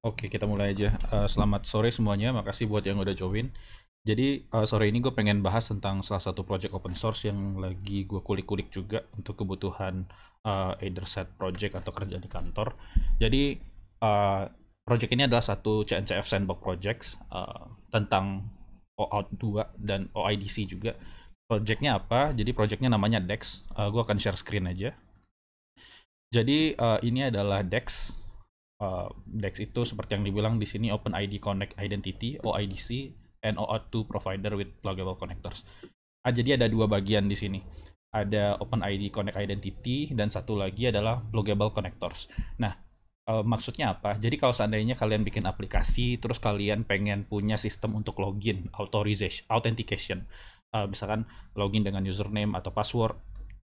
Oke, kita mulai aja. Uh, selamat sore semuanya. Makasih buat yang udah join. Jadi uh, sore ini gue pengen bahas tentang salah satu project open source yang lagi gue kulik-kulik juga untuk kebutuhan uh, either set project atau kerja di kantor. Jadi uh, project ini adalah satu CNCF sandbox project uh, tentang OAuth 2 dan OIDC juga. Projectnya apa? Jadi projectnya namanya DEX. Uh, gue akan share screen aja. Jadi uh, ini adalah DEX Eh, DEX itu seperti yang dibilang di sini open ID Connect Identity OIDC and OAuth2 provider with pluggable connectors. Ah, jadi ada dua bagian di sini. Ada open ID Connect Identity dan satu lagi adalah pluggable connectors. Nah, uh, maksudnya apa? Jadi kalau seandainya kalian bikin aplikasi terus kalian pengen punya sistem untuk login, authorization, authentication. Uh, misalkan login dengan username atau password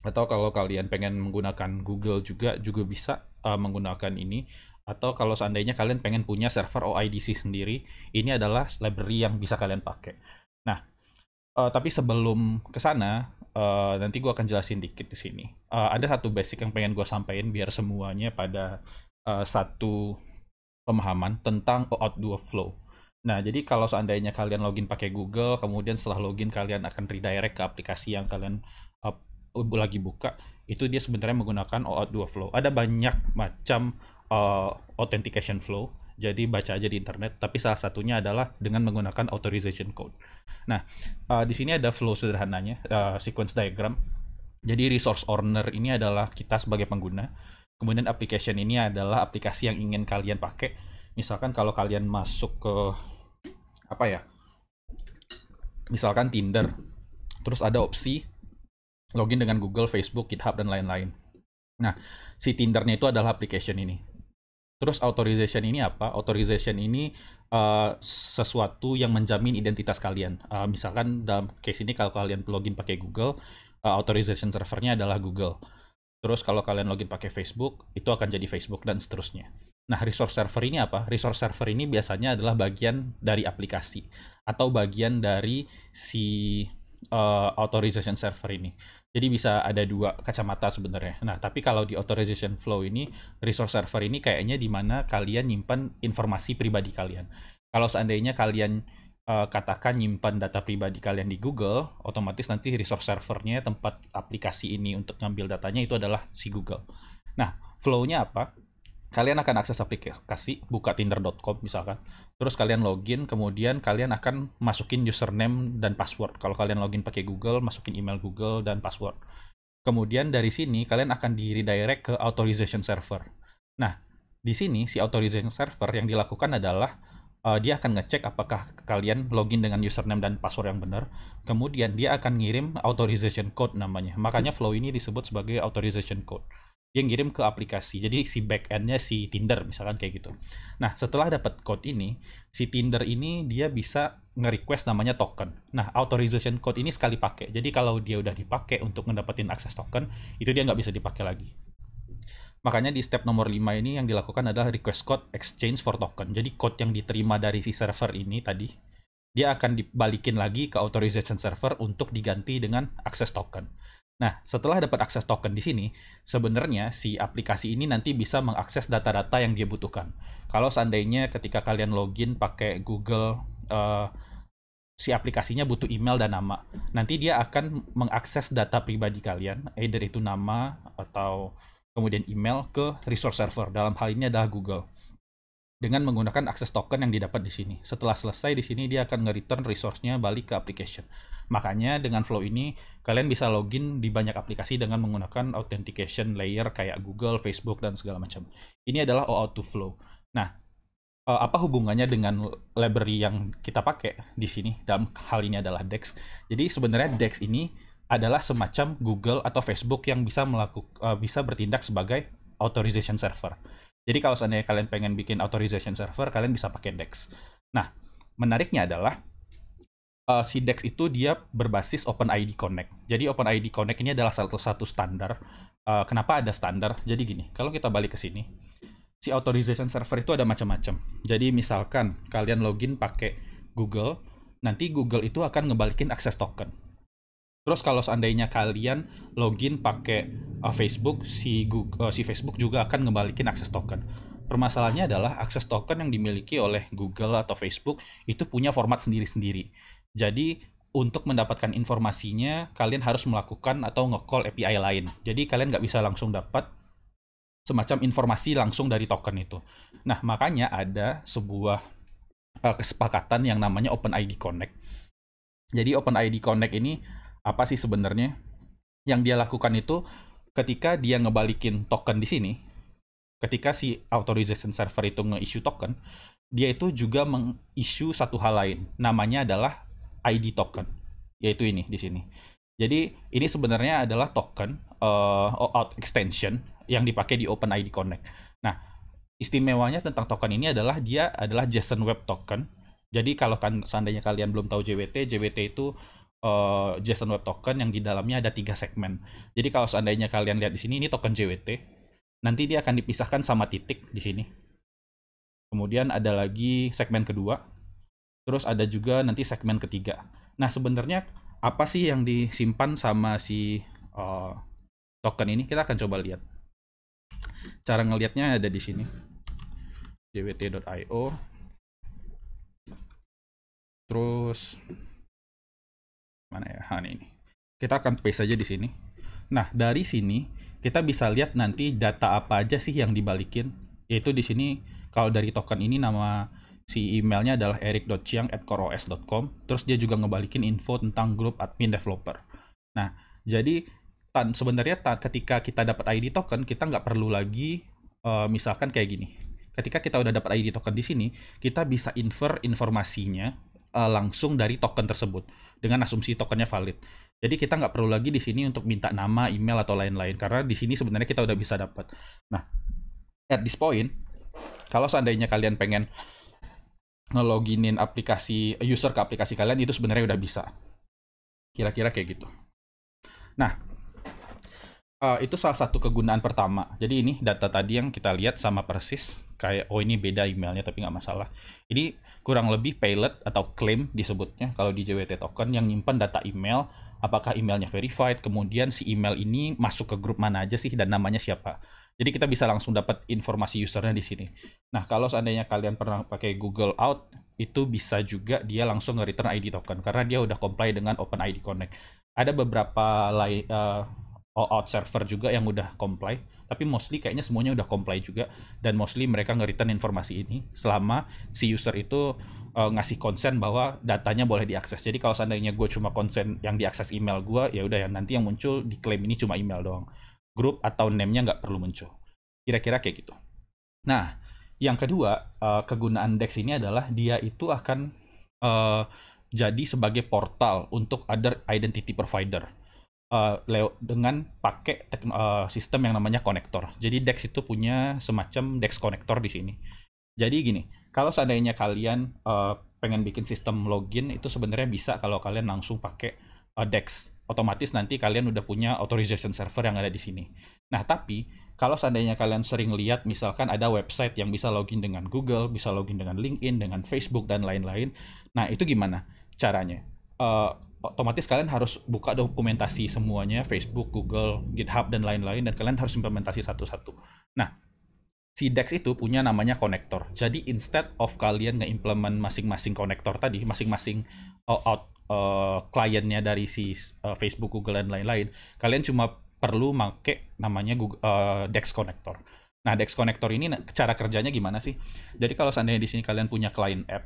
atau kalau kalian pengen menggunakan Google juga juga bisa uh, menggunakan ini atau kalau seandainya kalian pengen punya server OIDC sendiri, ini adalah library yang bisa kalian pakai. Nah, uh, tapi sebelum ke sana, uh, nanti gue akan jelasin dikit di sini. Uh, ada satu basic yang pengen gue sampaikan biar semuanya pada uh, satu pemahaman tentang OAuth 2 flow. Nah, jadi kalau seandainya kalian login pakai Google, kemudian setelah login kalian akan redirect ke aplikasi yang kalian uh, lagi buka, itu dia sebenarnya menggunakan OAuth 2 flow. Ada banyak macam Eh, authentication flow. Jadi baca aja di internet, tapi salah satunya adalah dengan menggunakan authorization code. Nah, uh, di sini ada flow sederhananya, uh, sequence diagram. Jadi resource owner ini adalah kita sebagai pengguna. Kemudian application ini adalah aplikasi yang ingin kalian pakai. Misalkan kalau kalian masuk ke apa ya? Misalkan Tinder. Terus ada opsi login dengan Google, Facebook, GitHub dan lain-lain. Nah, si Tindernya itu adalah application ini. Terus authorization ini apa? Authorization ini uh, sesuatu yang menjamin identitas kalian. Uh, misalkan dalam case ini kalau kalian login pakai Google, uh, authorization servernya adalah Google. Terus kalau kalian login pakai Facebook, itu akan jadi Facebook dan seterusnya. Nah, resource server ini apa? Resource server ini biasanya adalah bagian dari aplikasi atau bagian dari si uh, authorization server ini. Jadi bisa ada dua kacamata sebenarnya. Nah, tapi kalau di authorization flow ini, resource server ini kayaknya di mana kalian nyimpan informasi pribadi kalian. Kalau seandainya kalian uh, katakan nyimpan data pribadi kalian di Google, otomatis nanti resource servernya tempat aplikasi ini untuk ngambil datanya itu adalah si Google. Nah, flow-nya apa? kalian akan akses aplikasi buka tinder.com misalkan terus kalian login kemudian kalian akan masukin username dan password kalau kalian login pakai Google masukin email Google dan password kemudian dari sini kalian akan di redirect ke authorization server nah di sini si authorization server yang dilakukan adalah uh, dia akan ngecek apakah kalian login dengan username dan password yang benar kemudian dia akan ngirim authorization code namanya makanya flow ini disebut sebagai authorization code yang ngirim ke aplikasi. Jadi si back backendnya si Tinder misalkan kayak gitu. Nah setelah dapat code ini, si Tinder ini dia bisa nge-request namanya token. Nah authorization code ini sekali pakai. Jadi kalau dia udah dipakai untuk mendapatkan akses token, itu dia nggak bisa dipakai lagi. Makanya di step nomor 5 ini yang dilakukan adalah request code exchange for token. Jadi code yang diterima dari si server ini tadi, dia akan dibalikin lagi ke authorization server untuk diganti dengan akses token. Nah, setelah dapat akses token di sini, sebenarnya si aplikasi ini nanti bisa mengakses data-data yang dia butuhkan. Kalau seandainya ketika kalian login pakai Google, uh, si aplikasinya butuh email dan nama, nanti dia akan mengakses data pribadi kalian, either itu nama atau kemudian email ke resource server. Dalam hal ini adalah Google dengan menggunakan akses token yang didapat di sini. Setelah selesai di sini dia akan nge-return resource-nya balik ke application. Makanya dengan flow ini kalian bisa login di banyak aplikasi dengan menggunakan authentication layer kayak Google, Facebook dan segala macam. Ini adalah OAuth to flow. Nah, eh, apa hubungannya dengan library yang kita pakai di sini dalam hal ini adalah Dex. Jadi sebenarnya Dex ini adalah semacam Google atau Facebook yang bisa melakukan eh, bisa bertindak sebagai authorization server. Jadi kalau seandainya kalian pengen bikin authorization server, kalian bisa pakai DEX. Nah, menariknya adalah uh, si DEX itu dia berbasis OpenID Connect. Jadi OpenID Connect ini adalah salah satu standar. Uh, kenapa ada standar? Jadi gini, kalau kita balik ke sini, si authorization server itu ada macam-macam. Jadi misalkan kalian login pakai Google, nanti Google itu akan ngebalikin akses token. Terus kalau seandainya kalian login pakai uh, Facebook, si Google, uh, si Facebook juga akan ngebalikin akses token. Permasalahannya adalah akses token yang dimiliki oleh Google atau Facebook itu punya format sendiri-sendiri. Jadi untuk mendapatkan informasinya kalian harus melakukan atau nge-call API lain. Jadi kalian nggak bisa langsung dapat semacam informasi langsung dari token itu. Nah makanya ada sebuah uh, kesepakatan yang namanya OpenID Connect. Jadi OpenID Connect ini apa sih sebenarnya yang dia lakukan itu ketika dia ngebalikin token di sini ketika si authorization server itu nge-issue token dia itu juga meng-issue satu hal lain namanya adalah ID token yaitu ini di sini jadi ini sebenarnya adalah token uh, out extension yang dipakai di OpenID Connect nah istimewanya tentang token ini adalah dia adalah JSON Web Token jadi kalau kan seandainya kalian belum tahu JWT JWT itu uh, eh, JSON Web Token yang di dalamnya ada tiga segmen. Jadi kalau seandainya kalian lihat di sini ini token JWT, nanti dia akan dipisahkan sama titik di sini. Kemudian ada lagi segmen kedua, terus ada juga nanti segmen ketiga. Nah sebenarnya apa sih yang disimpan sama si uh, token ini? Kita akan coba lihat. Cara ngelihatnya ada di sini. jwt.io terus mana ya? Ha, ini, Kita akan paste saja di sini. Nah, dari sini kita bisa lihat nanti data apa aja sih yang dibalikin. Yaitu di sini kalau dari token ini nama si emailnya adalah eric.chiang@coreos.com. Terus dia juga ngebalikin info tentang grup admin developer. Nah, jadi tan sebenarnya tan ketika kita dapat ID token, kita nggak perlu lagi uh, misalkan kayak gini. Ketika kita udah dapat ID token di sini, kita bisa infer informasinya uh, langsung dari token tersebut dengan asumsi tokennya valid. Jadi kita nggak perlu lagi di sini untuk minta nama, email atau lain-lain karena di sini sebenarnya kita udah bisa dapat. Nah, at this point, kalau seandainya kalian pengen ngeloginin aplikasi user ke aplikasi kalian itu sebenarnya udah bisa. Kira-kira kayak gitu. Nah, uh, itu salah satu kegunaan pertama. Jadi ini data tadi yang kita lihat sama persis kayak oh ini beda emailnya tapi nggak masalah. Ini kurang lebih payload atau claim disebutnya kalau di JWT token yang nyimpan data email apakah emailnya verified kemudian si email ini masuk ke grup mana aja sih dan namanya siapa jadi kita bisa langsung dapat informasi usernya di sini nah kalau seandainya kalian pernah pakai Google Out itu bisa juga dia langsung nge-return ID token karena dia udah comply dengan OpenID Connect ada beberapa lain uh, out server juga yang udah comply tapi mostly kayaknya semuanya udah comply juga dan mostly mereka nge-return informasi ini selama si user itu uh, ngasih konsen bahwa datanya boleh diakses jadi kalau seandainya gue cuma konsen yang diakses email gue ya udah yang nanti yang muncul diklaim ini cuma email doang grup atau name-nya nggak perlu muncul kira-kira kayak gitu nah yang kedua uh, kegunaan Dex ini adalah dia itu akan uh, jadi sebagai portal untuk other identity provider uh, dengan pakai uh, sistem yang namanya konektor. Jadi Dex itu punya semacam Dex konektor di sini. Jadi gini, kalau seandainya kalian uh, pengen bikin sistem login itu sebenarnya bisa kalau kalian langsung pakai uh, Dex. Otomatis nanti kalian udah punya authorization server yang ada di sini. Nah, tapi kalau seandainya kalian sering lihat misalkan ada website yang bisa login dengan Google, bisa login dengan LinkedIn, dengan Facebook dan lain-lain. Nah, itu gimana caranya? Uh, otomatis kalian harus buka dokumentasi semuanya Facebook, Google, GitHub dan lain-lain dan kalian harus implementasi satu-satu. Nah, si DEX itu punya namanya konektor. Jadi instead of kalian nge-implement masing-masing konektor tadi, masing-masing uh, out uh, kliennya dari si uh, Facebook, Google dan lain-lain, kalian cuma perlu make namanya Google, uh, DEX konektor. Nah, DEX konektor ini cara kerjanya gimana sih? Jadi kalau seandainya di sini kalian punya client app,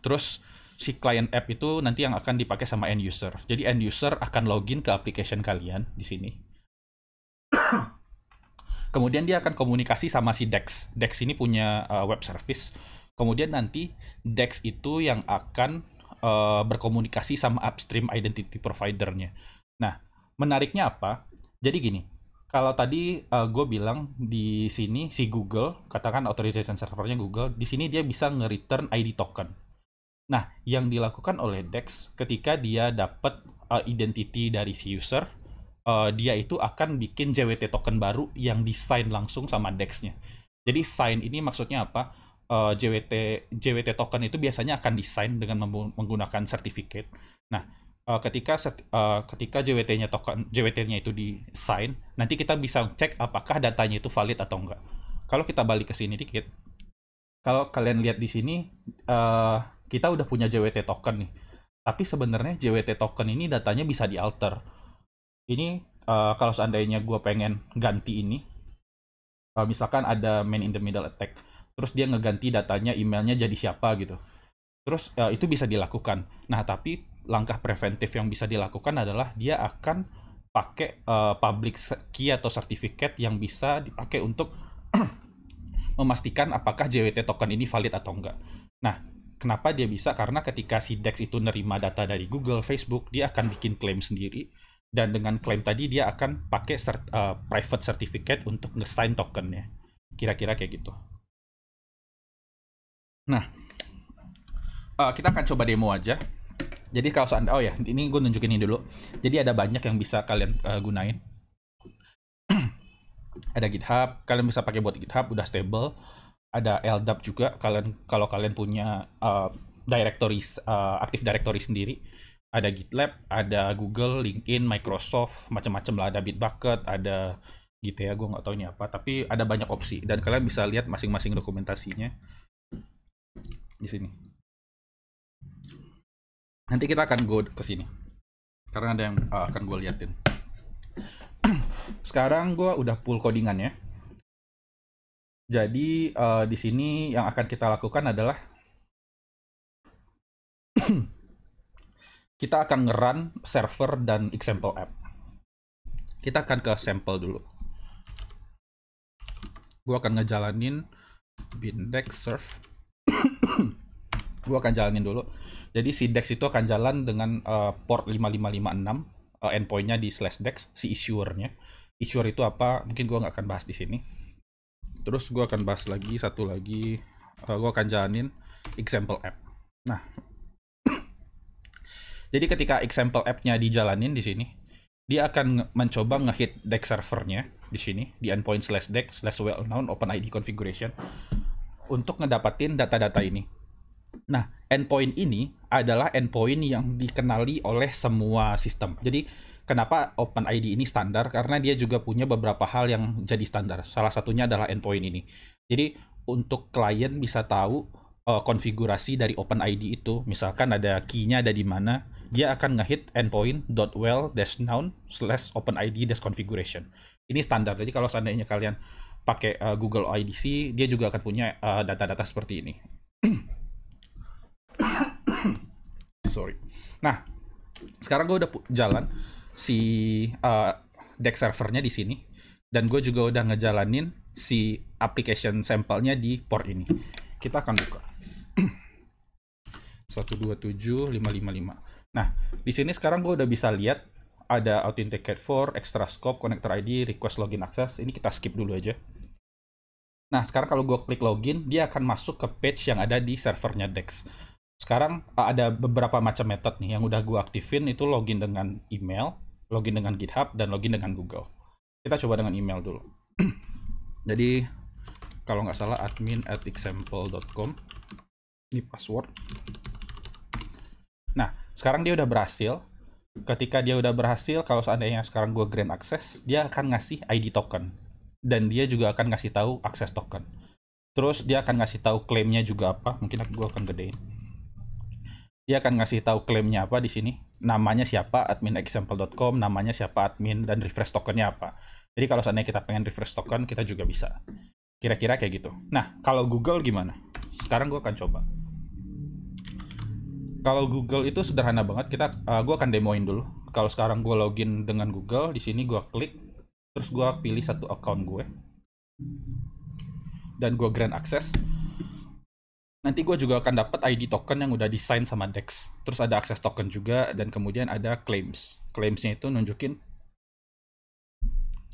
terus si client app itu nanti yang akan dipakai sama end user. Jadi end user akan login ke application kalian di sini. Kemudian dia akan komunikasi sama si Dex. Dex ini punya uh, web service. Kemudian nanti Dex itu yang akan uh, berkomunikasi sama upstream identity providernya. Nah, menariknya apa? Jadi gini, kalau tadi uh, eh, gue bilang di sini si Google, katakan authorization servernya Google, di sini dia bisa nge-return ID token Nah, yang dilakukan oleh DEX ketika dia dapat uh, identity dari si user, uh, dia itu akan bikin JWT token baru yang desain langsung sama DEX-nya. Jadi sign ini maksudnya apa? Uh, eh, JWT JWT token itu biasanya akan desain dengan menggunakan sertifikat Nah, uh, ketika uh, ketika JWT-nya token JWT-nya itu desain, nanti kita bisa cek apakah datanya itu valid atau enggak. Kalau kita balik ke sini dikit, kalau kalian lihat di sini uh, kita udah punya JWT token nih. Tapi sebenarnya JWT token ini datanya bisa dialter. Ini uh, kalau seandainya gue pengen ganti ini, uh, misalkan ada man in the middle attack, terus dia ngeganti datanya emailnya jadi siapa gitu. Terus uh, itu bisa dilakukan. Nah tapi langkah preventif yang bisa dilakukan adalah dia akan pakai uh, public key atau sertifikat yang bisa dipakai untuk memastikan apakah JWT token ini valid atau enggak. Nah, Kenapa dia bisa? Karena ketika si Dex itu nerima data dari Google, Facebook, dia akan bikin klaim sendiri. Dan dengan klaim tadi, dia akan pakai cert, uh, private certificate untuk ngesign tokennya. Kira-kira kayak gitu. Nah, uh, kita akan coba demo aja. Jadi kalau anda, oh ya, ini gue nunjukin ini dulu. Jadi ada banyak yang bisa kalian uh, gunain. ada GitHub, kalian bisa pakai buat GitHub, udah stable ada LDAP juga kalian kalau kalian punya uh, directory uh, active directory sendiri ada GitLab, ada Google, LinkedIn, Microsoft, macam-macam lah ada Bitbucket, ada gitu ya, gue nggak tahu ini apa, tapi ada banyak opsi dan kalian bisa lihat masing-masing dokumentasinya di sini. Nanti kita akan go ke sini karena ada yang uh, akan gue liatin. Sekarang gue udah pull codingannya. Jadi uh, di sini yang akan kita lakukan adalah kita akan ngeran server dan example app. Kita akan ke sample dulu. Gue akan ngejalanin bindex serve. gue akan jalanin dulu. Jadi si dex itu akan jalan dengan uh, port 5556 uh, eh, endpointnya di slash dex si issuernya. Issuer itu apa? Mungkin gue nggak akan bahas di sini terus gue akan bahas lagi satu lagi uh, eh, gue akan jalanin example app nah jadi ketika example app-nya dijalanin di sini dia akan mencoba ngehit deck servernya di sini di endpoint slash deck slash well known open id configuration untuk ngedapatin data-data ini nah endpoint ini adalah endpoint yang dikenali oleh semua sistem jadi kenapa Open ID ini standar karena dia juga punya beberapa hal yang jadi standar. Salah satunya adalah endpoint ini. Jadi untuk klien bisa tahu uh, konfigurasi dari Open ID itu, misalkan ada key-nya ada di mana, dia akan ngehit endpoint .well noun slash OpenID dash configuration. Ini standar. Jadi kalau seandainya kalian pakai uh, Google IDC, dia juga akan punya eh, data-data uh, data -data seperti ini. Sorry. Nah, sekarang gue udah jalan si uh, deck servernya di sini dan gue juga udah ngejalanin si application sampelnya di port ini. Kita akan buka. 127555. Nah, di sini sekarang gue udah bisa lihat ada authenticate for, extra scope, connector ID, request login access. Ini kita skip dulu aja. Nah, sekarang kalau gue klik login, dia akan masuk ke page yang ada di servernya Dex. Sekarang ada beberapa macam method nih yang udah gue aktifin itu login dengan email, login dengan GitHub dan login dengan Google. Kita coba dengan email dulu. Jadi kalau nggak salah admin at example.com ini password. Nah, sekarang dia udah berhasil. Ketika dia udah berhasil, kalau seandainya sekarang gue grant access, dia akan ngasih ID token. Dan dia juga akan ngasih tahu akses token. Terus dia akan ngasih tahu klaimnya juga apa. Mungkin aku gue akan gedein dia akan ngasih tahu klaimnya apa di sini namanya siapa admin example.com namanya siapa admin dan refresh tokennya apa jadi kalau seandainya kita pengen refresh token kita juga bisa kira-kira kayak gitu nah kalau Google gimana sekarang gue akan coba kalau Google itu sederhana banget kita uh, eh, gue akan demoin dulu kalau sekarang gue login dengan Google di sini gue klik terus gue pilih satu account gue dan gue grant access nanti gue juga akan dapat ID token yang udah desain sama DEX. Terus ada akses token juga dan kemudian ada claims. Claimsnya itu nunjukin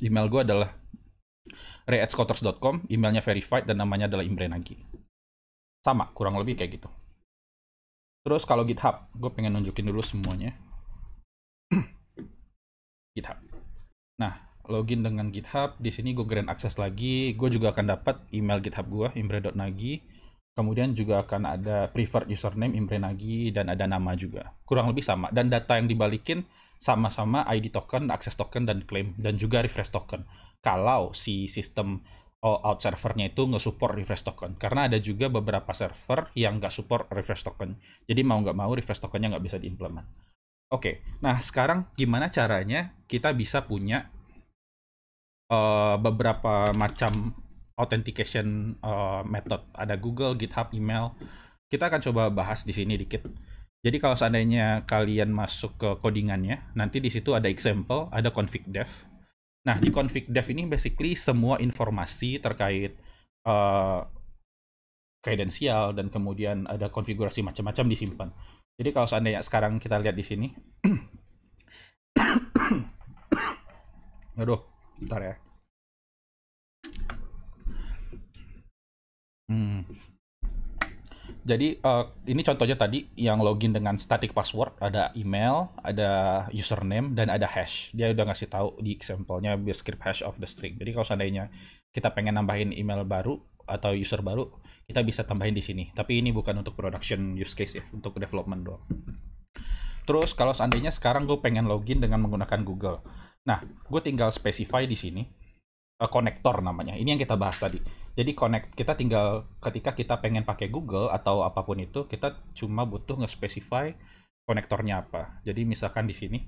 email gue adalah readscotters.com, emailnya verified dan namanya adalah Imre Nagi. Sama, kurang lebih kayak gitu. Terus kalau GitHub, gue pengen nunjukin dulu semuanya. GitHub. Nah, login dengan GitHub, di sini gue grant akses lagi, gue juga akan dapat email GitHub gue, imre.nagi Kemudian juga akan ada preferred username Imre Nagi dan ada nama juga. Kurang lebih sama. Dan data yang dibalikin sama-sama ID token, access token, dan claim. Dan juga refresh token. Kalau si sistem oh, out servernya itu nggak support refresh token karena ada juga beberapa server yang nggak support refresh token jadi mau nggak mau refresh tokennya nggak bisa diimplement oke okay. nah sekarang gimana caranya kita bisa punya uh, beberapa macam authentication uh, method. Ada Google, GitHub, email. Kita akan coba bahas di sini dikit. Jadi kalau seandainya kalian masuk ke codingannya, nanti di situ ada example, ada config dev. Nah, di config dev ini basically semua informasi terkait uh, dan kemudian ada konfigurasi macam-macam disimpan. Jadi kalau seandainya sekarang kita lihat di sini. Aduh, bentar ya. Hmm. Jadi uh, ini contohnya tadi yang login dengan static password ada email, ada username dan ada hash. Dia udah ngasih tahu di example-nya script hash of the string. Jadi kalau seandainya kita pengen nambahin email baru atau user baru, kita bisa tambahin di sini. Tapi ini bukan untuk production use case ya, untuk development doang. Terus kalau seandainya sekarang gue pengen login dengan menggunakan Google. Nah, gue tinggal specify di sini konektor eh, namanya. Ini yang kita bahas tadi. Jadi connect kita tinggal ketika kita pengen pakai Google atau apapun itu, kita cuma butuh nge-specify konektornya apa. Jadi misalkan di sini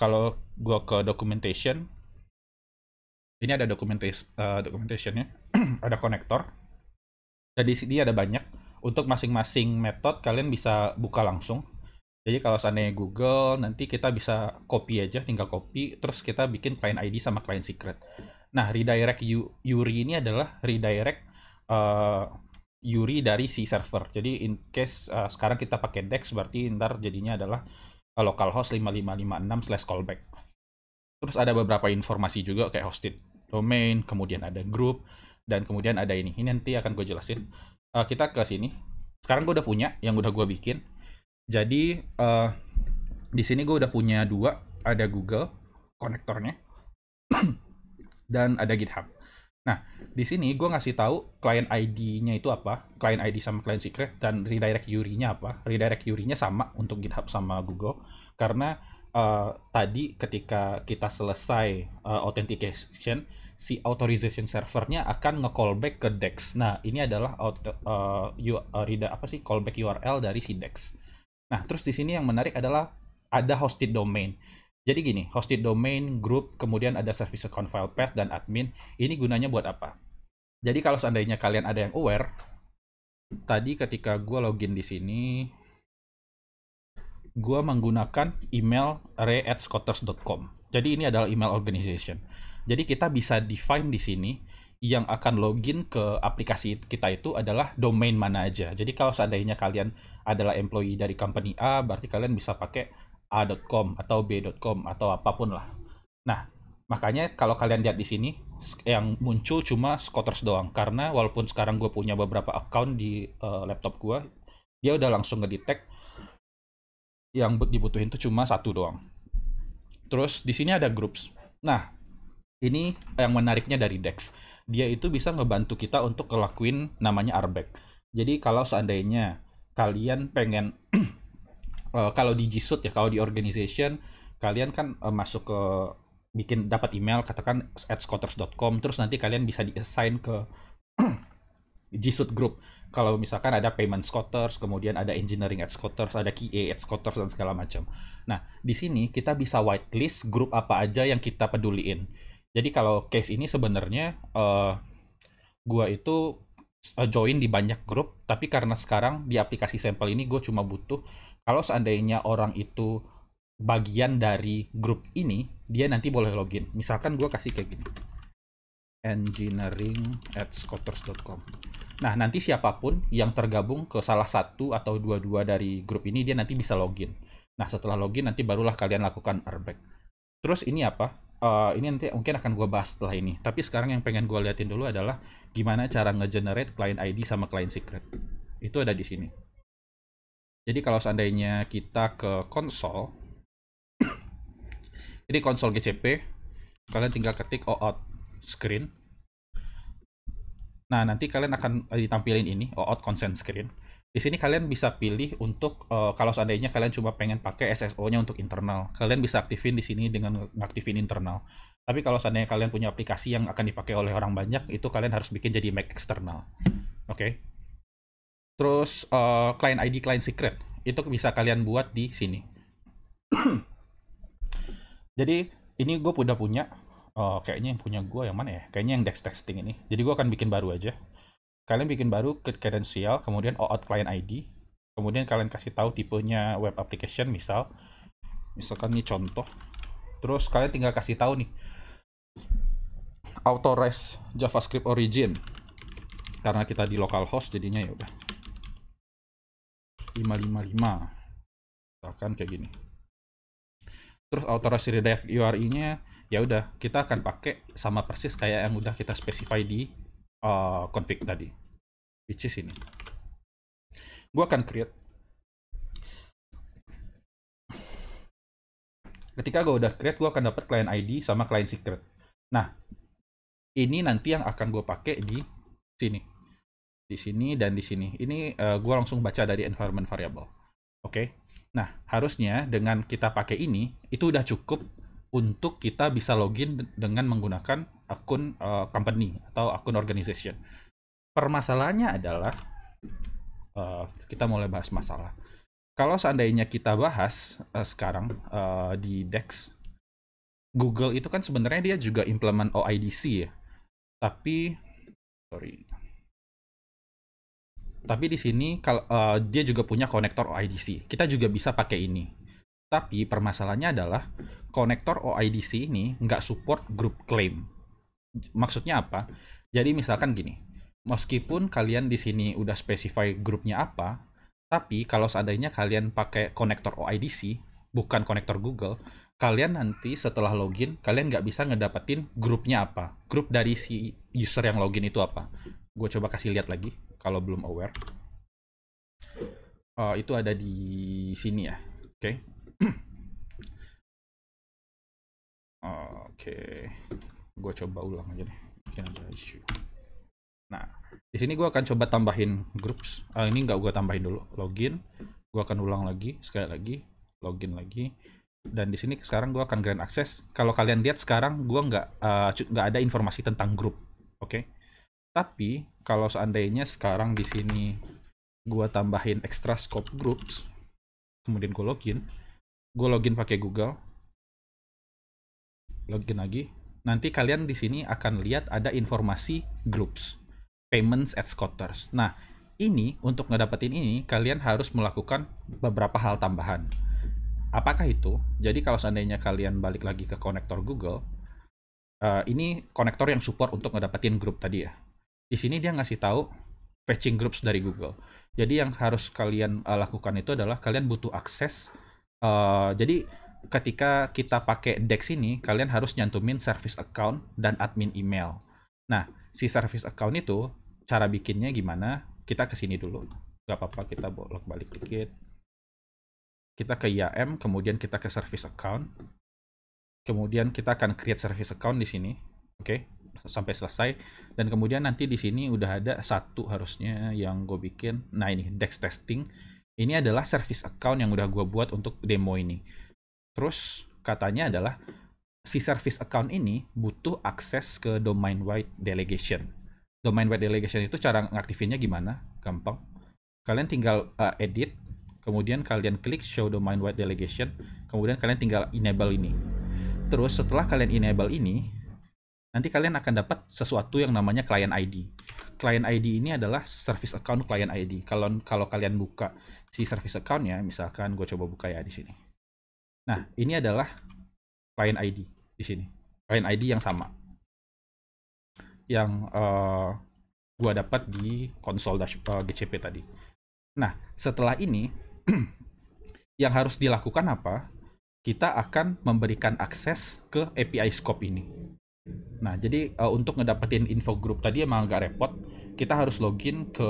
kalau gua ke documentation ini ada documentation uh, eh, documentationnya, ada konektor. Jadi sini ada banyak. Untuk masing-masing method kalian bisa buka langsung. Jadi kalau seandainya Google nanti kita bisa copy aja, tinggal copy, terus kita bikin client ID sama client secret. Nah, redirect Yuri ini adalah redirect uh, Yuri dari si server. Jadi in case uh, sekarang kita pakai DEX berarti ntar jadinya adalah uh, eh, localhost 5556/callback. Terus ada beberapa informasi juga kayak hosted domain, kemudian ada group dan kemudian ada ini. Ini nanti akan gue jelasin. Uh, kita ke sini. Sekarang gue udah punya yang udah gue bikin. Jadi uh, di sini gue udah punya dua, ada Google konektornya. dan ada GitHub. Nah, di sini gue ngasih tahu client ID-nya itu apa, client ID sama client secret, dan redirect URI-nya apa. Redirect URI-nya sama untuk GitHub sama Google, karena uh, tadi ketika kita selesai uh, authentication, si authorization servernya akan nge-callback ke DEX. Nah, ini adalah auto, uh, uh, apa sih callback URL dari si DEX. Nah, terus di sini yang menarik adalah ada hosted domain. Jadi gini, hosted domain, group, kemudian ada service account file path dan admin. Ini gunanya buat apa? Jadi kalau seandainya kalian ada yang aware, tadi ketika gue login di sini, gue menggunakan email ray@scotters.com. Jadi ini adalah email organization. Jadi kita bisa define di sini yang akan login ke aplikasi kita itu adalah domain mana aja. Jadi kalau seandainya kalian adalah employee dari company A, berarti kalian bisa pakai a.com atau b.com atau apapun lah. Nah, makanya kalau kalian lihat di sini yang muncul cuma skoters doang karena walaupun sekarang gue punya beberapa account di uh, laptop gue, dia udah langsung ngedetect yang dibutuhin tuh cuma satu doang. Terus di sini ada groups. Nah, ini yang menariknya dari Dex. Dia itu bisa ngebantu kita untuk ngelakuin namanya RBAC. Jadi kalau seandainya kalian pengen Eh, kalau di Jisut ya, kalau di organization kalian kan uh, masuk ke bikin dapat email katakan at scotters.com terus nanti kalian bisa diassign ke Jisut Group. Kalau misalkan ada payment scotters, kemudian ada engineering at scotters, ada QA e at scotters dan segala macam. Nah, di sini kita bisa whitelist grup apa aja yang kita peduliin. Jadi kalau case ini sebenarnya uh, gua itu join di banyak grup, tapi karena sekarang di aplikasi sampel ini gue cuma butuh kalau seandainya orang itu bagian dari grup ini, dia nanti boleh login. Misalkan gue kasih kayak gini. engineering at scotters.com Nah, nanti siapapun yang tergabung ke salah satu atau dua-dua dari grup ini, dia nanti bisa login. Nah, setelah login, nanti barulah kalian lakukan arbek. Terus ini apa? Uh, ini nanti mungkin akan gue bahas setelah ini. Tapi sekarang yang pengen gue liatin dulu adalah gimana cara nge-generate client ID sama client secret. Itu ada di sini. Jadi kalau seandainya kita ke konsol, ini konsol GCP, kalian tinggal ketik OAuth screen. Nah, nanti kalian akan eh, ditampilin ini, OAuth consent screen. Di sini kalian bisa pilih untuk uh, kalau seandainya kalian cuma pengen pakai SSO-nya untuk internal. Kalian bisa aktifin di sini dengan ngaktifin internal. Tapi kalau seandainya kalian punya aplikasi yang akan dipakai oleh orang banyak, itu kalian harus bikin jadi make eksternal. Oke. Okay? terus uh, client ID, client secret itu bisa kalian buat di sini. Jadi ini gue udah punya, uh, kayaknya yang punya gue yang mana ya? Kayaknya yang dex testing ini. Jadi gue akan bikin baru aja. Kalian bikin baru ke credential, kemudian out client ID, kemudian kalian kasih tahu tipenya web application misal, misalkan ini contoh. Terus kalian tinggal kasih tahu nih, authorize JavaScript origin karena kita di localhost jadinya ya udah 555 misalkan kayak gini terus authority redirect URI nya ya udah kita akan pakai sama persis kayak yang udah kita specify di uh, config tadi which is ini gua akan create ketika gue udah create gua akan dapat client ID sama client secret nah ini nanti yang akan gue pakai di sini di sini dan di sini. Ini uh, eh, gue langsung baca dari environment variable. Oke. Okay? Nah, harusnya dengan kita pakai ini, itu udah cukup untuk kita bisa login dengan menggunakan akun uh, company atau akun organization. Permasalahannya adalah, uh, kita mulai bahas masalah. Kalau seandainya kita bahas uh, sekarang uh, di DEX, Google itu kan sebenarnya dia juga implement OIDC ya. Tapi, sorry, tapi di sini kalau uh, eh, dia juga punya konektor OIDC. Kita juga bisa pakai ini. Tapi permasalahannya adalah konektor OIDC ini nggak support group claim. Maksudnya apa? Jadi misalkan gini, meskipun kalian di sini udah specify grupnya apa, tapi kalau seandainya kalian pakai konektor OIDC, bukan konektor Google, kalian nanti setelah login, kalian nggak bisa ngedapetin grupnya apa. Grup dari si user yang login itu apa. Gue coba kasih lihat lagi kalau belum aware uh, itu ada di sini ya oke oke gue coba ulang aja deh nah di sini gue akan coba tambahin groups uh, ini nggak gue tambahin dulu login gue akan ulang lagi sekali lagi login lagi dan di sini sekarang gue akan grant access kalau kalian lihat sekarang gue nggak eh, nggak uh, ada informasi tentang grup oke okay? Tapi kalau seandainya sekarang di sini gua tambahin extra scope groups, kemudian gua login, gua login pakai Google, login lagi. Nanti kalian di sini akan lihat ada informasi groups, payments at scotters. Nah, ini untuk ngedapetin ini kalian harus melakukan beberapa hal tambahan. Apakah itu? Jadi kalau seandainya kalian balik lagi ke konektor Google, uh, ini konektor yang support untuk ngedapetin grup tadi ya di sini dia ngasih tahu fetching groups dari Google. Jadi yang harus kalian uh, lakukan itu adalah kalian butuh akses. Uh, jadi ketika kita pakai Dex ini, kalian harus nyantumin service account dan admin email. Nah, si service account itu cara bikinnya gimana? Kita ke sini dulu. Gak apa-apa, kita bolak-balik dikit. Kita ke IAM, kemudian kita ke service account. Kemudian kita akan create service account di sini. Oke. Okay sampai selesai dan kemudian nanti di sini udah ada satu harusnya yang gue bikin nah ini dex testing ini adalah service account yang udah gue buat untuk demo ini terus katanya adalah si service account ini butuh akses ke domain wide delegation domain wide delegation itu cara ngaktifinnya gimana gampang kalian tinggal uh, edit kemudian kalian klik show domain wide delegation kemudian kalian tinggal enable ini terus setelah kalian enable ini nanti kalian akan dapat sesuatu yang namanya client ID. Client ID ini adalah service account client ID. Kalau kalau kalian buka si service account ya, misalkan gue coba buka ya di sini. Nah, ini adalah client ID di sini. Client ID yang sama. Yang uh, eh, gue dapat di konsol dash, uh, eh, GCP tadi. Nah, setelah ini yang harus dilakukan apa? Kita akan memberikan akses ke API scope ini Nah, jadi uh, untuk ngedapetin info grup tadi emang agak repot. Kita harus login ke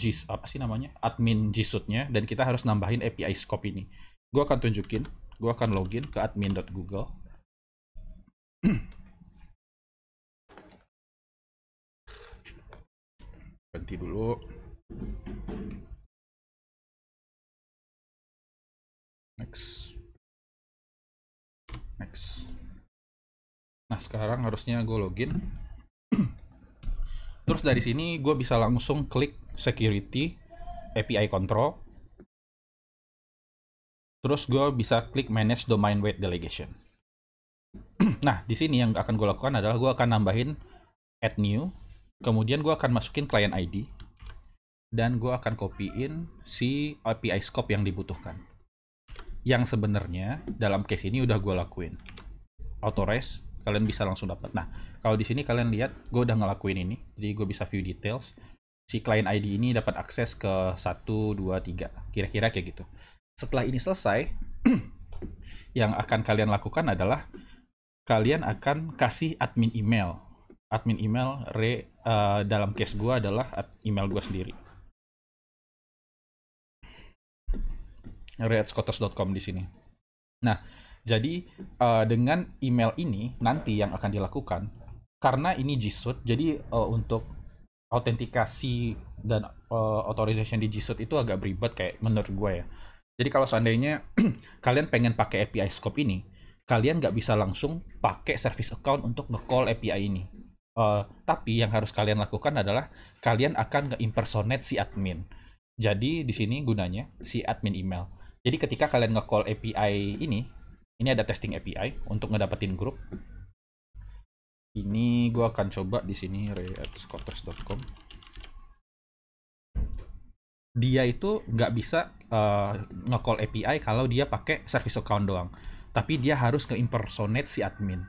G apa sih namanya? admin Suite-nya dan kita harus nambahin API scope ini. Gua akan tunjukin, gua akan login ke admin.google. Ganti dulu. Next. Next. Nah sekarang harusnya gue login. Terus dari sini gue bisa langsung klik security API control. Terus gue bisa klik manage domain weight delegation. nah di sini yang akan gue lakukan adalah gue akan nambahin add new. Kemudian gue akan masukin client ID dan gue akan copyin si API scope yang dibutuhkan. Yang sebenarnya dalam case ini udah gue lakuin. Authorize kalian bisa langsung dapat nah kalau di sini kalian lihat gue udah ngelakuin ini jadi gue bisa view details si client ID ini dapat akses ke 1, 2, 3 kira-kira kayak gitu setelah ini selesai yang akan kalian lakukan adalah kalian akan kasih admin email admin email re uh, dalam case gue adalah email gue sendiri readscotus.com di sini nah jadi uh, dengan email ini nanti yang akan dilakukan karena ini G Suite, jadi uh, untuk autentikasi dan uh, authorization di G Suite itu agak beribet kayak menurut gue ya. Jadi kalau seandainya kalian pengen pakai API Scope ini, kalian nggak bisa langsung pakai service account untuk nge-call API ini. Uh, tapi yang harus kalian lakukan adalah kalian akan nge-impersonate si admin. Jadi di sini gunanya si admin email. Jadi ketika kalian nge-call API ini, ini ada testing API untuk ngedapetin grup ini gue akan coba di sini reatscotters.com dia itu nggak bisa uh, nge-call API kalau dia pakai service account doang tapi dia harus ke impersonate si admin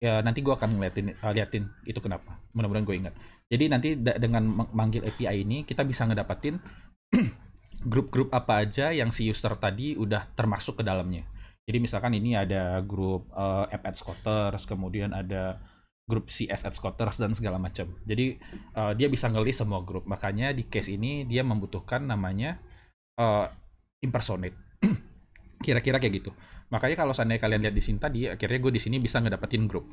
ya nanti gue akan ngeliatin uh, liatin itu kenapa mudah-mudahan gue ingat jadi nanti dengan manggil API ini kita bisa ngedapetin grup-grup apa aja yang si user tadi udah termasuk ke dalamnya jadi misalkan ini ada grup uh, app at scooters, kemudian ada grup CS at scooters dan segala macam. Jadi uh, dia bisa ngelis semua grup. Makanya di case ini dia membutuhkan namanya uh, impersonate. Kira-kira kayak gitu. Makanya kalau seandainya kalian lihat di sini tadi, akhirnya gue di sini bisa ngedapetin grup.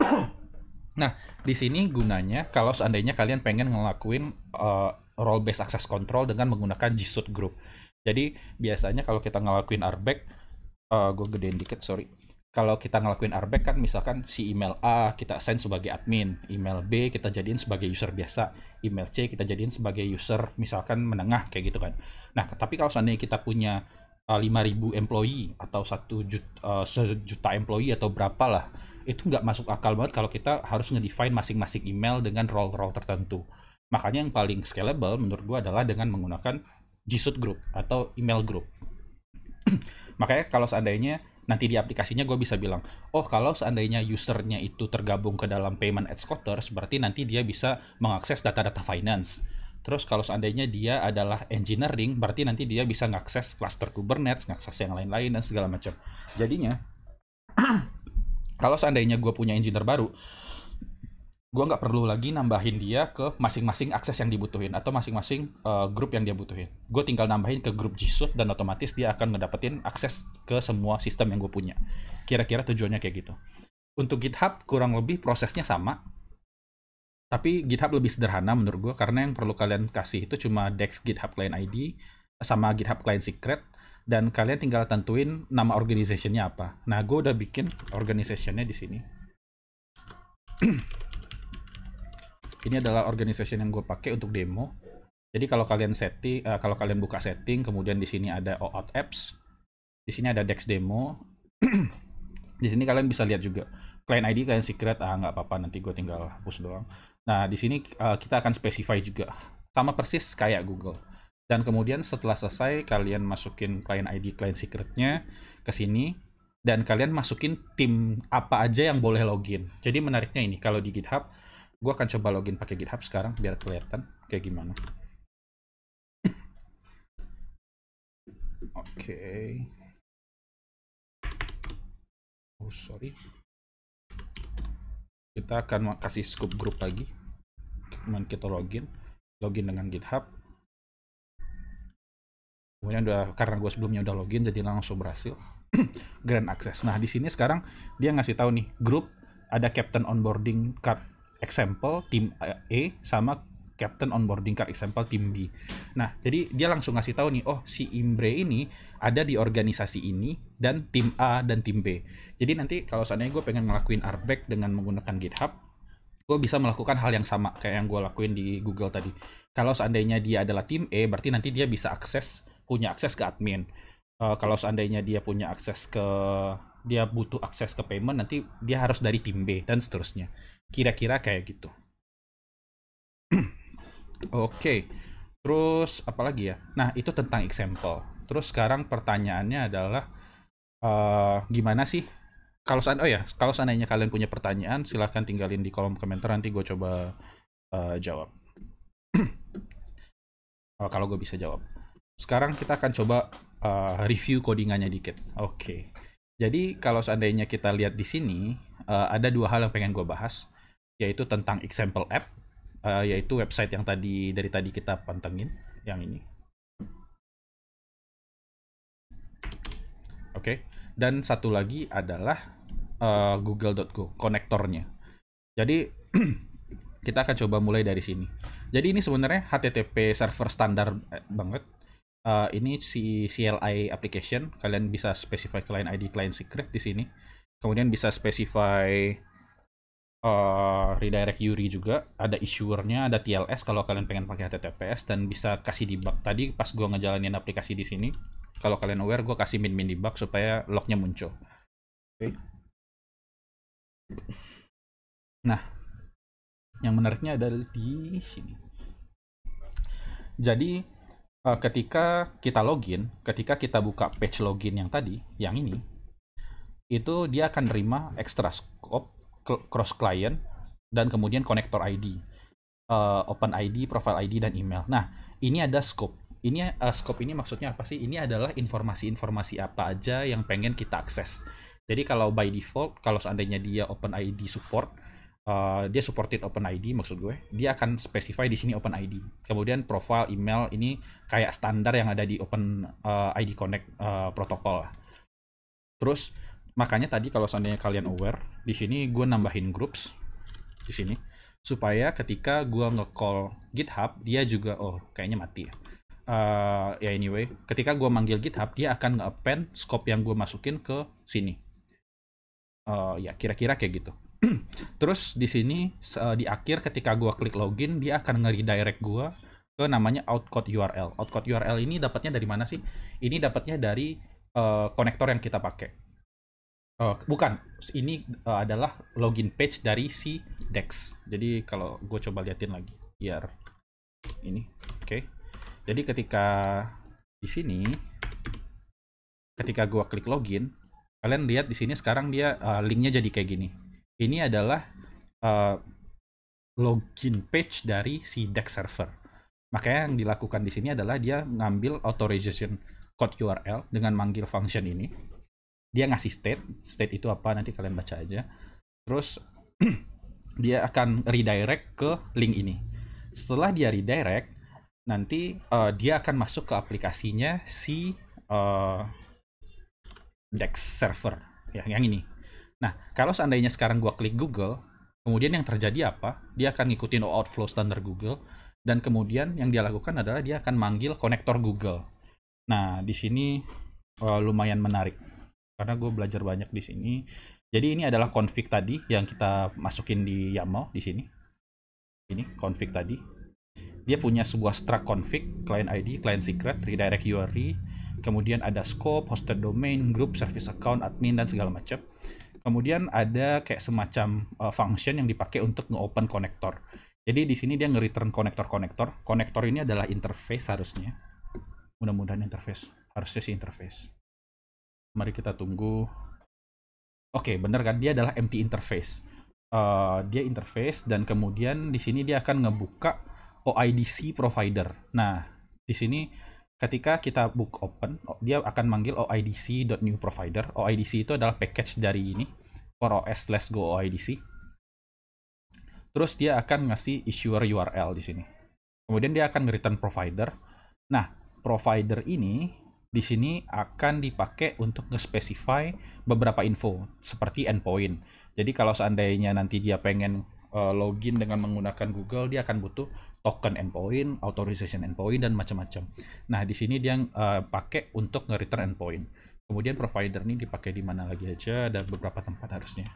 nah, di sini gunanya kalau seandainya kalian pengen ngelakuin uh, role based access control dengan menggunakan G Suite group. Jadi biasanya kalau kita ngelakuin RBAC e uh, eh, gue gedein dikit sorry kalau kita ngelakuin RBAC kan misalkan si email A kita assign sebagai admin, email B kita jadiin sebagai user biasa, email C kita jadiin sebagai user misalkan menengah kayak gitu kan. Nah, tapi kalau seandainya kita punya uh, eh, 5000 employee atau 1 juta, uh, juta employee atau berapa lah, itu nggak masuk akal banget kalau kita harus ngedefine masing-masing email dengan role-role tertentu. Makanya yang paling scalable menurut gue adalah dengan menggunakan G Suite Group atau email group makanya kalau seandainya nanti di aplikasinya gue bisa bilang oh kalau seandainya usernya itu tergabung ke dalam payment at Scotters berarti nanti dia bisa mengakses data-data finance Terus kalau seandainya dia adalah engineering, berarti nanti dia bisa mengakses cluster Kubernetes, mengakses yang lain-lain dan segala macam. Jadinya, kalau seandainya gue punya engineer baru, gue nggak perlu lagi nambahin dia ke masing-masing akses yang dibutuhin atau masing-masing uh, grup yang dia butuhin. Gue tinggal nambahin ke grup G dan otomatis dia akan ngedapetin akses ke semua sistem yang gue punya. Kira-kira tujuannya kayak gitu. Untuk GitHub kurang lebih prosesnya sama. Tapi GitHub lebih sederhana menurut gue karena yang perlu kalian kasih itu cuma dex GitHub client ID sama GitHub client secret dan kalian tinggal tentuin nama organisasinya apa. Nah, gue udah bikin organizationnya di sini. ini adalah organization yang gue pakai untuk demo. Jadi kalau kalian setting, uh, kalau kalian buka setting, kemudian di sini ada Out apps, di sini ada Dex demo. di sini kalian bisa lihat juga client ID kalian secret, ah nggak apa-apa nanti gue tinggal hapus doang. Nah di sini uh, kita akan specify juga sama persis kayak Google. Dan kemudian setelah selesai kalian masukin client ID, client secretnya ke sini dan kalian masukin tim apa aja yang boleh login. Jadi menariknya ini kalau di GitHub Gue akan coba login pakai GitHub sekarang biar kelihatan kayak gimana. Oke. Okay. Oh, sorry. Kita akan kasih scoop grup lagi. Kemudian kita login. Login dengan GitHub. Kemudian udah karena gue sebelumnya udah login jadi langsung berhasil. Grand Access. Nah, di sini sekarang dia ngasih tahu nih, grup ada captain onboarding card example tim A sama captain onboarding card example tim B. Nah, jadi dia langsung ngasih tahu nih, oh si Imbre ini ada di organisasi ini dan tim A dan tim B. Jadi nanti kalau seandainya gue pengen ngelakuin artback dengan menggunakan GitHub, gue bisa melakukan hal yang sama kayak yang gue lakuin di Google tadi. Kalau seandainya dia adalah tim E, berarti nanti dia bisa akses punya akses ke admin. Uh, kalau seandainya dia punya akses ke dia butuh akses ke payment nanti dia harus dari tim B dan seterusnya. Kira-kira kayak gitu. Oke. Okay. Terus apalagi ya? Nah, itu tentang example. Terus sekarang pertanyaannya adalah uh, gimana sih kalau seandainya, oh ya, kalau seandainya kalian punya pertanyaan, silahkan tinggalin di kolom komentar nanti gue coba uh, jawab. oh, kalau gue bisa jawab. Sekarang kita akan coba uh, review codingannya dikit. Oke. Okay. Jadi kalau seandainya kita lihat di sini, uh, ada dua hal yang pengen gue bahas yaitu tentang example app, uh, yaitu website yang tadi dari tadi kita pantengin, yang ini. Oke, okay. dan satu lagi adalah uh, eh, google.go konektornya. Jadi kita akan coba mulai dari sini. Jadi ini sebenarnya HTTP server standar eh, banget. Uh, ini si CLI application, kalian bisa specify client ID, client secret di sini. Kemudian bisa specify uh, redirect Yuri juga ada issuernya ada TLS kalau kalian pengen pakai HTTPS dan bisa kasih debug tadi pas gue ngejalanin aplikasi di sini kalau kalian aware gue kasih min min debug supaya lognya muncul oke okay. nah yang menariknya ada di sini jadi eh, ketika kita login ketika kita buka page login yang tadi yang ini itu dia akan terima extra scope cross client dan kemudian connector ID, uh, eh, open ID, profile ID dan email. Nah, ini ada scope. Ini uh, scope ini maksudnya apa sih? Ini adalah informasi-informasi apa aja yang pengen kita akses. Jadi kalau by default, kalau seandainya dia open ID support, uh, dia supported open ID maksud gue, dia akan specify di sini open ID. Kemudian profile email ini kayak standar yang ada di open uh, ID Connect uh, protokol. Terus makanya tadi kalau seandainya kalian aware di sini gue nambahin groups di sini supaya ketika gue nge-call GitHub dia juga oh kayaknya mati ya uh, ya yeah anyway ketika gue manggil GitHub dia akan nge-append scope yang gue masukin ke sini uh, ya kira-kira kayak gitu terus di sini uh, di akhir ketika gue klik login dia akan nge-redirect gue ke namanya outcode URL outcode URL ini dapatnya dari mana sih ini dapatnya dari uh, konektor yang kita pakai bukan. Ini uh, adalah login page dari si Dex. Jadi kalau gue coba liatin lagi, biar ini, oke. Okay. Jadi ketika di sini, ketika gue klik login, kalian lihat di sini sekarang dia uh, linknya jadi kayak gini. Ini adalah uh, login page dari si Dex server. Makanya yang dilakukan di sini adalah dia ngambil authorization code URL dengan manggil function ini dia ngasih state state itu apa nanti kalian baca aja terus dia akan redirect ke link ini setelah dia redirect nanti uh, dia akan masuk ke aplikasinya si uh, Dex server ya yang ini nah kalau seandainya sekarang gua klik Google kemudian yang terjadi apa dia akan ngikutin outflow standar Google dan kemudian yang dia lakukan adalah dia akan manggil konektor Google nah di sini uh, lumayan menarik karena gue belajar banyak di sini. Jadi ini adalah config tadi yang kita masukin di YAML di sini. Ini config tadi. Dia punya sebuah struct config, client ID, client secret, redirect URI, kemudian ada scope, hosted domain, group, service account, admin dan segala macam. Kemudian ada kayak semacam uh, function yang dipakai untuk nge-open konektor. Jadi di sini dia nge-return konektor-konektor. Konektor ini adalah interface harusnya. Mudah-mudahan interface. Harusnya sih interface. Mari kita tunggu. Oke, okay, benar kan? Dia adalah empty interface. Uh, dia interface dan kemudian di sini dia akan ngebuka OIDC provider. Nah, di sini ketika kita book open, dia akan manggil OIDC.new provider. OIDC itu adalah package dari ini, for OS let's go OIDC. Terus dia akan ngasih issuer URL di sini. Kemudian dia akan return provider. Nah, provider ini di sini akan dipakai untuk nge-specify beberapa info seperti endpoint. Jadi kalau seandainya nanti dia pengen uh, login dengan menggunakan Google, dia akan butuh token endpoint, authorization endpoint dan macam-macam. Nah, di sini dia uh, pakai untuk nge-return endpoint. Kemudian provider ini dipakai di mana lagi aja dan beberapa tempat harusnya.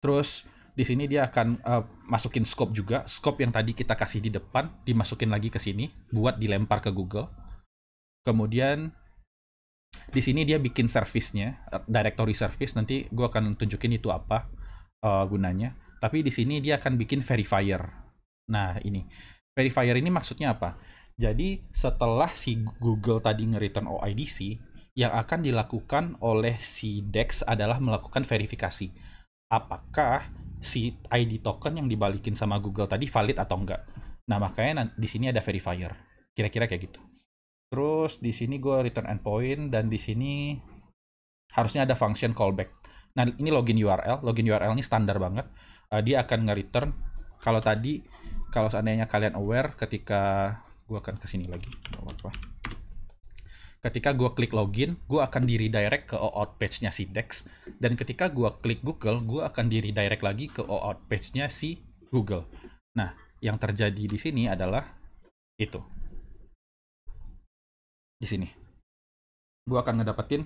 Terus di sini dia akan uh, masukin scope juga, scope yang tadi kita kasih di depan dimasukin lagi ke sini buat dilempar ke Google kemudian di sini dia bikin servicenya directory service nanti gue akan tunjukin itu apa uh, gunanya tapi di sini dia akan bikin verifier nah ini verifier ini maksudnya apa jadi setelah si Google tadi nge OIDC yang akan dilakukan oleh si DEX adalah melakukan verifikasi apakah si ID token yang dibalikin sama Google tadi valid atau enggak nah makanya di sini ada verifier kira-kira kayak gitu Terus di sini gue return endpoint dan di sini harusnya ada function callback. Nah ini login URL, login URL ini standar banget. Uh, dia akan nge-return kalau tadi kalau seandainya kalian aware ketika gue akan kesini lagi. -apa ketika gue klik login, gue akan di redirect ke OAuth page-nya si Dex. Dan ketika gue klik Google, gue akan di redirect lagi ke OAuth page-nya si Google. Nah, yang terjadi di sini adalah itu di sini. Gue akan ngedapetin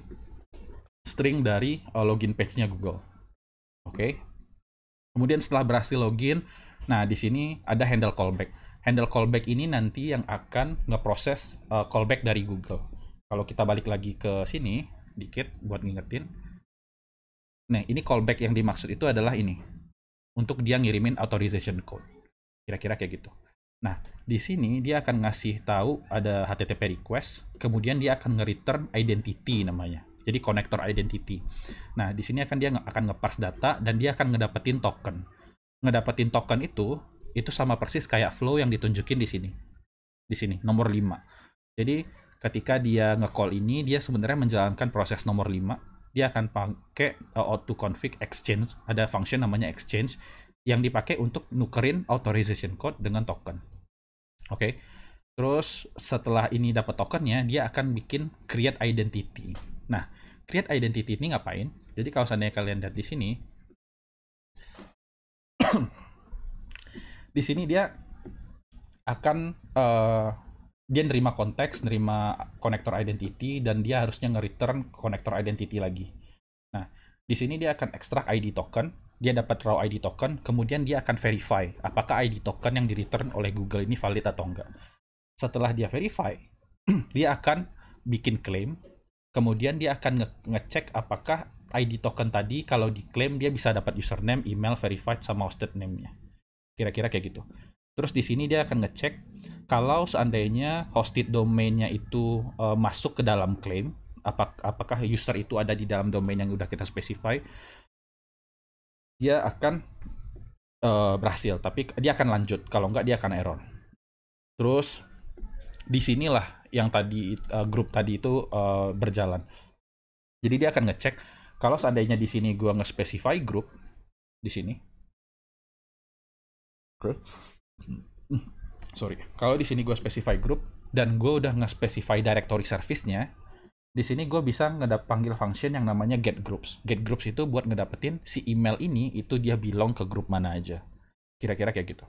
string dari uh, login page-nya Google. Oke. Okay. Kemudian setelah berhasil login, nah di sini ada handle callback. Handle callback ini nanti yang akan ngeproses uh, callback dari Google. Kalau kita balik lagi ke sini dikit buat ngingetin. Nah, ini callback yang dimaksud itu adalah ini. Untuk dia ngirimin authorization code. Kira-kira kayak gitu. Nah, di sini dia akan ngasih tahu ada HTTP request, kemudian dia akan nge-return identity namanya. Jadi connector identity. Nah, di sini akan dia akan ngeparse data dan dia akan ngedapetin token. Ngedapetin token itu itu sama persis kayak flow yang ditunjukin di sini. Di sini nomor 5. Jadi ketika dia nge-call ini dia sebenarnya menjalankan proses nomor 5 dia akan pakai uh, auto config exchange ada function namanya exchange yang dipakai untuk nukerin authorization code dengan token. Oke. Okay? Terus setelah ini dapat tokennya, dia akan bikin create identity. Nah, create identity ini ngapain? Jadi kalau seandainya kalian lihat di sini, di sini dia akan uh, dia nerima konteks, nerima konektor identity, dan dia harusnya nge-return konektor identity lagi. Nah, di sini dia akan ekstrak ID token, dia dapat raw ID token, kemudian dia akan verify apakah ID token yang di return oleh Google ini valid atau enggak. Setelah dia verify, dia akan bikin claim, kemudian dia akan nge ngecek apakah ID token tadi kalau diklaim dia bisa dapat username, email verified sama hosted name-nya. Kira-kira kayak gitu. Terus di sini dia akan ngecek kalau seandainya hosted domainnya itu uh, masuk ke dalam claim, apakah user itu ada di dalam domain yang udah kita specify dia akan uh, berhasil, tapi dia akan lanjut. Kalau enggak dia akan error. Terus disinilah yang tadi uh, grup tadi itu uh, berjalan. Jadi dia akan ngecek kalau seandainya di sini gua nge-specify grup di sini. Oke. Okay. Hmm. Sorry. Kalau di sini gua specify grup dan gue udah nge-specify directory service-nya, di sini gue bisa ngedap panggil function yang namanya get groups. Get groups itu buat ngedapetin si email ini itu dia belong ke grup mana aja. Kira-kira kayak gitu.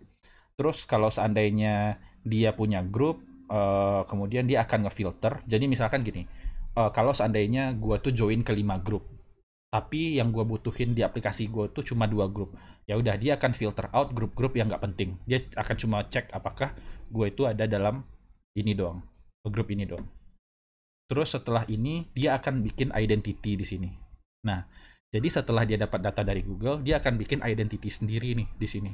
Terus kalau seandainya dia punya grup, uh, kemudian dia akan ngefilter. Jadi misalkan gini, uh, kalau seandainya gue tuh join ke lima grup, tapi yang gue butuhin di aplikasi gue tuh cuma dua grup. Ya udah dia akan filter out grup-grup yang nggak penting. Dia akan cuma cek apakah gue itu ada dalam ini doang, grup ini doang. Terus setelah ini dia akan bikin identity di sini. Nah, jadi setelah dia dapat data dari Google, dia akan bikin identity sendiri nih di sini.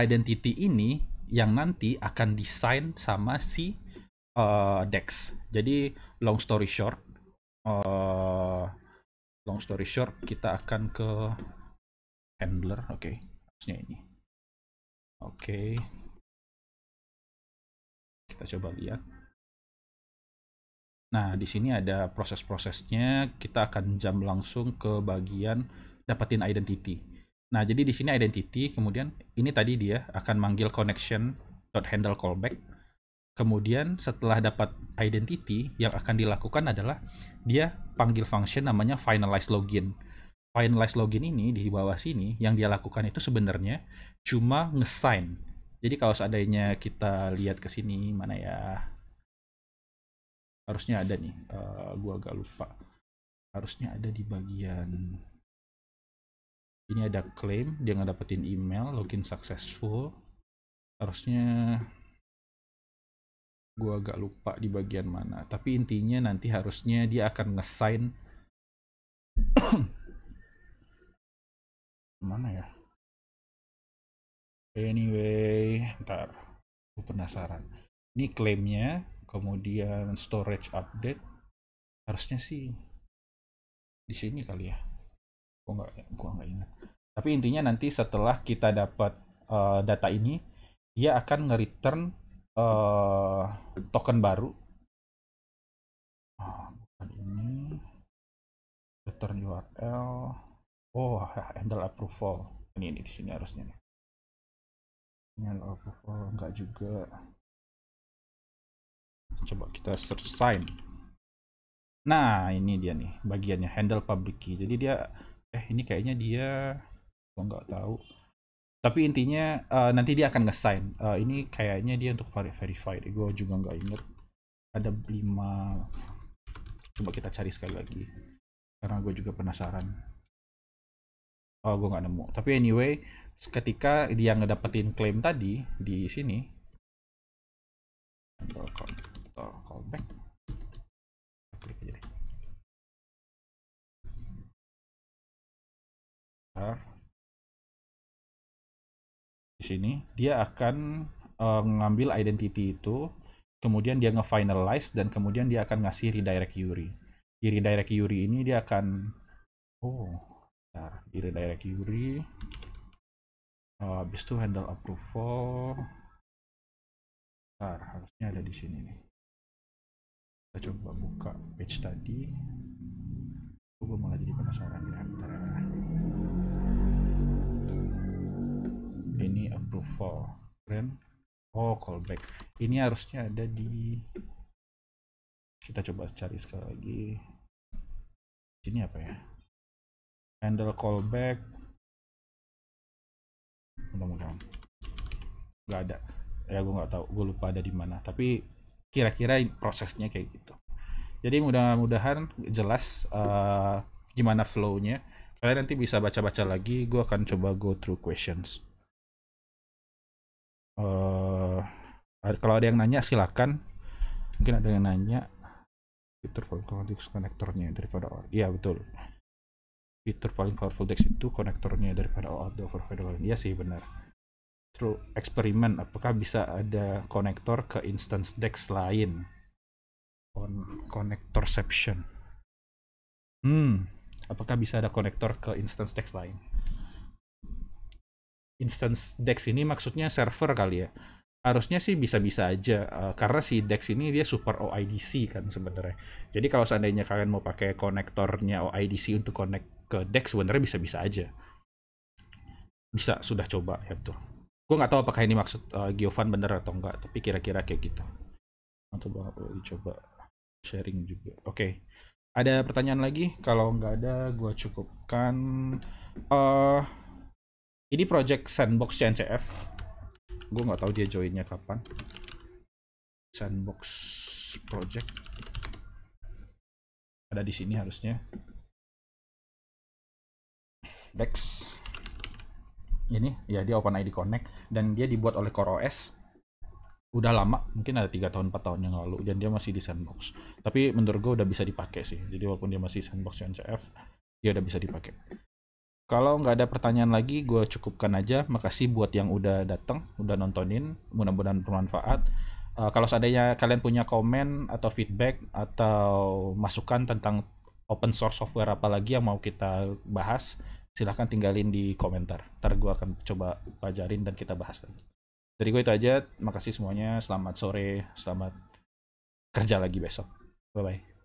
Identity ini yang nanti akan desain sama si uh, Dex. Jadi long story short, uh, long story short kita akan ke handler, oke, okay. harusnya ini. Oke, okay. kita coba lihat. Nah, di sini ada proses-prosesnya. Kita akan jam langsung ke bagian dapetin identity. Nah, jadi di sini identity, kemudian ini tadi dia akan manggil connection handle callback. Kemudian setelah dapat identity, yang akan dilakukan adalah dia panggil function namanya finalize login. Finalize login ini di bawah sini, yang dia lakukan itu sebenarnya cuma ngesign. Jadi kalau seandainya kita lihat ke sini, mana ya? harusnya ada nih uh, gua agak lupa harusnya ada di bagian ini ada claim dia ngedapetin email login successful harusnya gua agak lupa di bagian mana tapi intinya nanti harusnya dia akan ngesign mana ya anyway ntar gue penasaran ini klaimnya kemudian storage update harusnya sih di sini kali ya gua nggak gua nggak ingat tapi intinya nanti setelah kita dapat uh, data ini dia akan nge-return uh, token baru oh, bukan ini return URL oh handle approval ini ini di sini harusnya nih handle approval nggak juga coba kita search sign nah ini dia nih bagiannya handle public key jadi dia eh ini kayaknya dia gua nggak tahu tapi intinya uh, nanti dia akan ngesign uh, ini kayaknya dia untuk verified gue juga nggak inget ada 5 coba kita cari sekali lagi karena gue juga penasaran oh gue nggak nemu tapi anyway ketika dia ngedapetin klaim tadi di sini atau callback klik aja deh di sini dia akan uh, ngambil identity itu kemudian dia nge-finalize dan kemudian dia akan ngasih redirect Yuri di redirect Yuri ini dia akan oh bentar di redirect Yuri uh, habis itu handle approval bentar harusnya ada di sini nih kita coba buka page tadi gue malah jadi penasaran ya bentar ya ini approval keren oh callback ini harusnya ada di kita coba cari sekali lagi sini apa ya handle callback mudah-mudahan nggak ada ya gue nggak tahu gue lupa ada di mana tapi kira-kira prosesnya kayak gitu jadi mudah-mudahan jelas uh, gimana flow-nya kalian nanti bisa baca-baca lagi gue akan coba go through questions uh, kalau ada yang nanya silakan mungkin ada yang nanya fitur paling powerful Dex konektornya daripada OR iya betul fitur paling powerful Dex itu konektornya daripada OR over iya sih benar through eksperimen apakah bisa ada konektor ke instance dex lain Kon section hmm apakah bisa ada konektor ke instance dex lain instance dex ini maksudnya server kali ya harusnya sih bisa-bisa aja uh, karena si Dex ini dia super OIDC kan sebenarnya. Jadi kalau seandainya kalian mau pakai konektornya OIDC untuk connect ke Dex sebenarnya bisa-bisa aja. Bisa sudah coba ya tuh gue nggak tahu apakah ini maksud uh, Giovan bener atau enggak tapi kira-kira kayak gitu atau bang coba sharing juga oke okay. ada pertanyaan lagi kalau nggak ada gue cukupkan uh, ini project sandbox CNCF gue nggak tahu dia joinnya kapan sandbox project ada di sini harusnya next ini ya dia OpenID Connect dan dia dibuat oleh CoreOS udah lama mungkin ada tiga tahun 4 tahun yang lalu dan dia masih di sandbox tapi menurut gue udah bisa dipakai sih jadi walaupun dia masih sandbox CF dia udah bisa dipakai kalau nggak ada pertanyaan lagi gue cukupkan aja makasih buat yang udah datang udah nontonin mudah-mudahan bermanfaat uh, kalau seandainya kalian punya komen atau feedback atau masukan tentang open source software apa lagi yang mau kita bahas silahkan tinggalin di komentar. Ntar gue akan coba pelajarin dan kita bahas lagi. Dari gue itu aja. Makasih semuanya. Selamat sore. Selamat kerja lagi besok. Bye-bye.